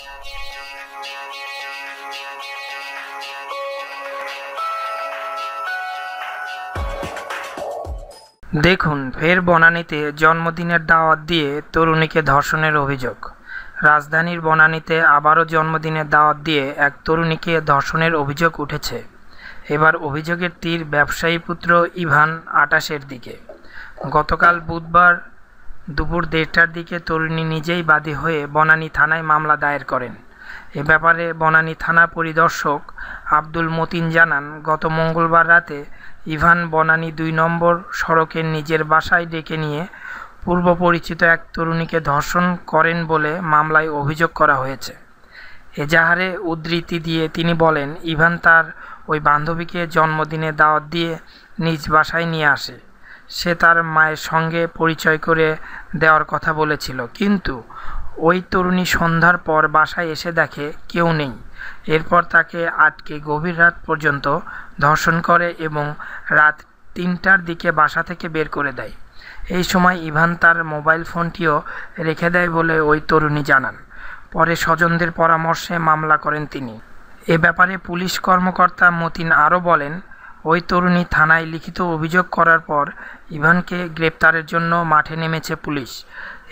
দেখুন ফের বনানীতে জন্মদিনের দাওয়াত দিয়ে তরুণীকে ধর্ষণের অভিযোগ রাজধানীর বনানীতে আবারও জন্মদিনের দাওয়াত দিয়ে এক তরুণীকে ধর্ষণের অভিযোগ উঠেছে এবার অভিযোগের তীর ব্যবসায়ী পুত্র ইভান আটাশের দিকে গতকাল বুধবার দুপুর দেড়টার দিকে তরুণী নিজেই বাদী হয়ে বনানী থানায় মামলা দায়ের করেন এ ব্যাপারে বনানী থানা পরিদর্শক আব্দুল মতিন জানান গত মঙ্গলবার রাতে ইভান বনানী দুই নম্বর সড়কের নিজের বাসায় ডেকে নিয়ে পূর্ব পরিচিত এক তরুণীকে ধর্ষণ করেন বলে মামলায় অভিযোগ করা হয়েছে এজাহারে উদ্ধৃতি দিয়ে তিনি বলেন ইভান তার ওই বান্ধবীকে জন্মদিনে দাওয়াত দিয়ে নিজ বাসায় নিয়ে আসে সে তার মায়ের সঙ্গে পরিচয় করে দেওয়ার কথা বলেছিল কিন্তু ওই তরুণী সন্ধ্যার পর বাসায় এসে দেখে কেউ নেই এরপর তাকে আটকে গভীর রাত পর্যন্ত ধর্ষণ করে এবং রাত তিনটার দিকে বাসা থেকে বের করে দেয় এই সময় ইভান তার মোবাইল ফোনটিও রেখে দেয় বলে ওই তরুণী জানান পরে স্বজনদের পরামর্শে মামলা করেন তিনি এ ব্যাপারে পুলিশ কর্মকর্তা মতিন আরও বলেন ওই তরুণী থানায় লিখিত অভিযোগ করার পর ইভানকে গ্রেপ্তারের জন্য মাঠে নেমেছে পুলিশ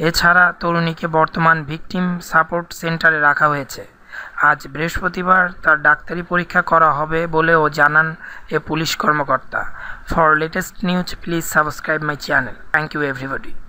এছাড়া তরুণীকে বর্তমান ভিকটিম সাপোর্ট সেন্টারে রাখা হয়েছে আজ বৃহস্পতিবার তার ডাক্তারি পরীক্ষা করা হবে বলেও জানান এ পুলিশ কর্মকর্তা for latest news please subscribe my channel thank you everybody